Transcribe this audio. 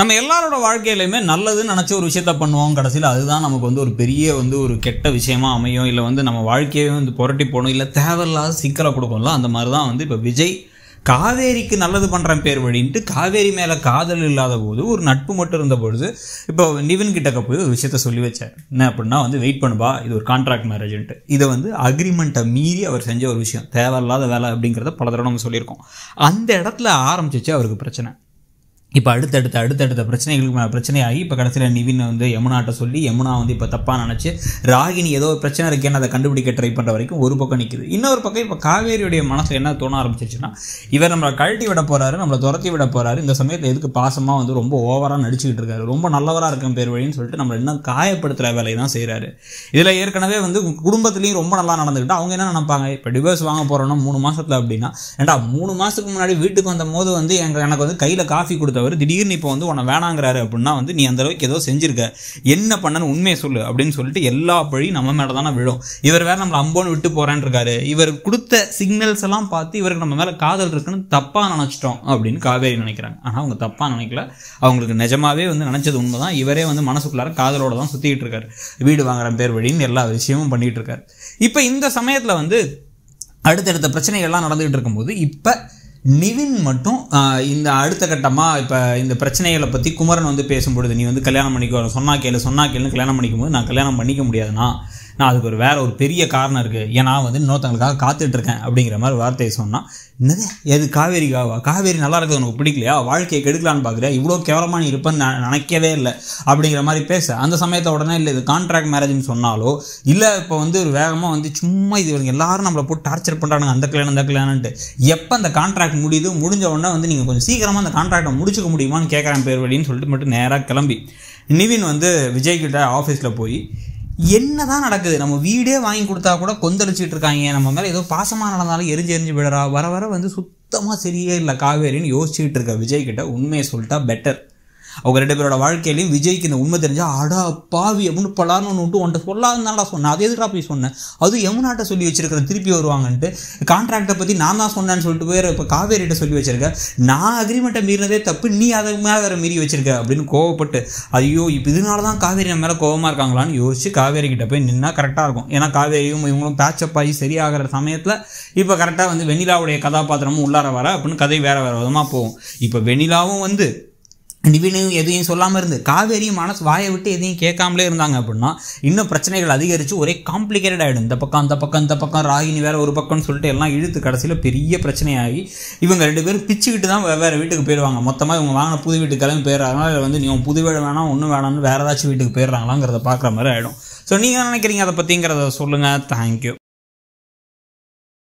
நம்ம எல்லாரோட வாழ்க்கையிலையுமே நல்லதுன்னு நினச்ச ஒரு விஷயத்த பண்ணுவோம் கடைசியில் அதுதான் நமக்கு வந்து ஒரு பெரிய வந்து ஒரு கெட்ட விஷயமா அமையும் இல்லை வந்து நம்ம வாழ்க்கையே வந்து புரட்டி போகணும் இல்லை தேவையில்லாத சிக்கலை கொடுக்கும்ல அந்த மாதிரி தான் வந்து இப்போ விஜய் காவேரிக்கு நல்லது பண்ணுறேன் பேர் வழின்ட்டு காவேரி மேலே காதல் இல்லாத போது ஒரு நட்பு மட்டும் இருந்த பொழுது இப்போ நிவின் கிட்டக்க போய் ஒரு விஷயத்த சொல்லி வச்சேன் என்ன அப்படின்னா வந்து வெயிட் பண்ணுப்பா இது ஒரு கான்ட்ராக்ட் மேரேஜ்ன்ட்டு இதை வந்து அக்ரிமெண்ட்டை மீறி அவர் செஞ்ச ஒரு விஷயம் தேவையில்லாத வேலை அப்படிங்கிறத பல தடவை நம்ம சொல்லியிருக்கோம் அந்த இடத்துல ஆரம்பிச்சிச்சு அவருக்கு பிரச்சனை இப்போ அடுத்தடுத்த அடுத்தடுத்த பிரச்சனைகளுக்கு மேலே பிரச்சனையாகி இப்போ கடைசியில் நிவின் வந்து யமுனாட்ட சொல்லி யமுனா வந்து இப்போ தப்பாக நினச்சி ராகினி ஏதோ ஒரு பிரச்சனை இருக்கேன்னு அதை கண்டுபிடிக்க ட்ரை பண்ணுற வரைக்கும் ஒரு பக்கம் நிற்குது இன்னொரு பக்கம் இப்போ காவேரியுடைய மனசில் என்ன தோண ஆரம்பிச்சிருச்சுன்னா இவர் நம்மளை கழட்டி விட போகிறாரு நம்மளை துரத்தி விட போகிறாரு இந்த சமயத்தில் எதுக்கு பாசமாக வந்து ரொம்ப ஓவராக நடிச்சுக்கிட்டு இருக்காரு ரொம்ப நல்லவராக இருக்கும் பேர் வழின்னு சொல்லிட்டு நம்மளை இன்னும் காயப்படுத்துகிற வேலையை தான் செய்கிறாரு இதில் ஏற்கனவே வந்து குடும்பத்துலேயும் ரொம்ப நல்லா நடந்துக்கிட்டு அவங்க என்ன நினைப்பாங்க இப்போ டிவோர்ஸ் வாங்க போகிறோன்னா மூணு மாதத்தில் அப்படின்னா ஏன்டா மூணு மாதத்துக்கு முன்னாடி வீட்டுக்கு வந்த போது வந்து எனக்கு வந்து கையில் காஃபி கொடுத்த தவிர திடீர்னு இப்போ வந்து உன்னை வேணாங்கிறாரு அப்படின்னா வந்து நீ அந்த அளவுக்கு ஏதோ செஞ்சிருக்க என்ன பண்ணனு உண்மையை சொல்லு அப்படின்னு சொல்லிட்டு எல்லா பழியும் நம்ம மேலே தானே விழும் இவர் வேற நம்மளை அம்போன்னு விட்டு போகிறேன்னு இருக்காரு இவர் கொடுத்த சிக்னல்ஸ் எல்லாம் பார்த்து இவருக்கு நம்ம மேலே காதல் இருக்குன்னு தப்பாக நினச்சிட்டோம் அப்படின்னு காவேரி நினைக்கிறாங்க ஆனால் அவங்க தப்பாக நினைக்கல அவங்களுக்கு நிஜமாவே வந்து நினச்சது உண்மை தான் இவரே வந்து மனசுக்குள்ளார காதலோட தான் சுற்றிக்கிட்டு இருக்காரு வீடு வாங்குற பேர் வழின்னு எல்லா விஷயமும் பண்ணிகிட்டு இருக்காரு இப்போ இந்த சமயத்தில் வந்து அடுத்தடுத்த பிரச்சனைகள்லாம் நடந்துகிட்டு இருக்கும்போது இப்போ நிவின் மட்டும் இந்த அடுத்த கட்டமாக இப்போ இந்த பிரச்சனைகளை பற்றி குமரன் வந்து பேசும்பொழுது நீ வந்து கல்யாணம் பண்ணிக்கோ சொன்னா கேளு சொன்னா கேளுன்னு கல்யாணம் பண்ணிக்கும்போது நான் கல்யாணம் பண்ணிக்க முடியாதுண்ணா நான் அதுக்கு ஒரு வேறு ஒரு பெரிய காரணம் இருக்குது ஏன்னா நான் வந்து இன்னொருத்தங்களுக்காக காத்துட்ருக்கேன் அப்படிங்கிற மாதிரி வார்த்தையை சொன்னால் என்னதே எது காவேரி காவா காவேரி நல்லா இருக்கிறது உனக்கு பிடிக்கலையா வாழ்க்கையை கெடுக்கலான்னு பார்க்குறேன் இவ்வளோ கேவலமாக நீ இருப்பேன்னு நான் நினைக்கவே இல்லை அப்படிங்கிற மாதிரி பேச அந்த சமயத்தை உடனே இல்லை இது கான்ட்ராக்ட் மேரேஜ்னு சொன்னாலோ இல்லை இப்போ வந்து ஒரு வேகமாக வந்து சும்மா இது இவங்க எல்லாரும் நம்மளை போட்டு டார்ச்சர் பண்ணுறாங்க அந்த கல்யாணம் அந்த கல்யாணம்ட்டு எப்போ அந்த கான்ட்ராக்ட் முடியுது முடிஞ்ச உடனே வந்து நீங்கள் கொஞ்சம் சீக்கிரமாக அந்த கான்ட்ராக்டை முடிச்சுக்க முடியுமான்னு கேட்குறேன் பேர் வழின்னு சொல்லிட்டு மட்டும் நேராக கிளம்பி நிவின் வந்து விஜய்கிட்ட ஆஃபீஸில் போய் என்ன தான் நடக்குது நம்ம வீடே வாங்கி கொடுத்தா கூட கொந்தளிச்சிட்டு இருக்காங்க நம்ம மேலே ஏதோ பாசமாக நடந்தாலும் எரிஞ்சு எரிஞ்சு விடுறா வர வர வந்து சுத்தமாக சரியே இல்லை காவேரின்னு யோசிச்சுட்டு இருக்க விஜய் கிட்ட உண்மையை சொல்லிட்டா பெட்டர் அவங்க ரெண்டு பேரோட வாழ்க்கையிலையும் விஜய்க்கு இந்த உண்மை தெரிஞ்சு அடா பாவி எம்னு பலான்னு ஒன்று விட்டு உன்ட்ட சொல்லாதனாடா சொன்னேன் அது எதுக்கா போய் சொன்னேன் அது யமுனாட்ட சொல்லி வச்சிருக்கிற திருப்பி வருவாங்கன்ட்டு கான்ட்ராக்டை பற்றி நான் தான் சொன்னேன்னு சொல்லிட்டு போய் இப்போ காவேரிட்ட சொல்லி வச்சிருக்கேன் நான் அக்ரிமெண்ட்டை மீறினதே தப்பு நீ அதை மேலே மீறி வச்சிருக்க அப்படின்னு கோவப்பட்டு ஐயோ இப்போ இதனால தான் காவேரி நம்ம மேலே கோவமாக இருக்காங்களான்னு யோசிச்சு காவேரி கிட்டே போய் நின்னால் கரெக்டாக இருக்கும் ஏன்னா காவேரியும் இவங்களும் பேச்சப் ஆகி சரியாகிற சமயத்தில் இப்போ கரெக்டாக வந்து வெண்ணிலாவுடைய கதாபாத்திரமும் உள்ளார வர அப்படின்னு கதை வேறு வேறு விதமாக போகும் இப்போ வெண்ணிலாவும் வந்து நிவினும் எதையும் சொல்லாமல் இருந்து காவேரியும் மனசு வாயை விட்டு எதையும் கேட்காமலே இருந்தாங்க அப்படின்னா இன்னும் பிரச்சனைகள் அதிகரித்து ஒரே காம்ப்ளிகேட்டட் ஆகிடும் இந்த பக்கம் அந்த பக்கம் இந்த பக்கம் ராகினி வேறு ஒரு பக்கம்னு சொல்லிட்டு எல்லாம் இழுத்து கடைசியில் பெரிய பிரச்சனையாகி இவங்க ரெண்டு பேரும் பிச்சுக்கிட்டு தான் வேறு வீட்டுக்கு போயிடுவாங்க மொத்தமாக இவங்க வாங்கின புது வீட்டுக்கு கிளம்பி போயிடுறாங்களா இல்லை வந்து நீங்கள் புது வீடு வேணாம் ஒன்றும் வேணாம்னு வேறு ஏதாச்சும் வீட்டுக்கு போயிடுறாங்களாங்கிறத பார்க்குற மாதிரி ஆகிடும் ஸோ நீங்கள் நினைக்கிறீங்க அதை பற்றிங்கிறத சொல்லுங்கள் தேங்க்யூ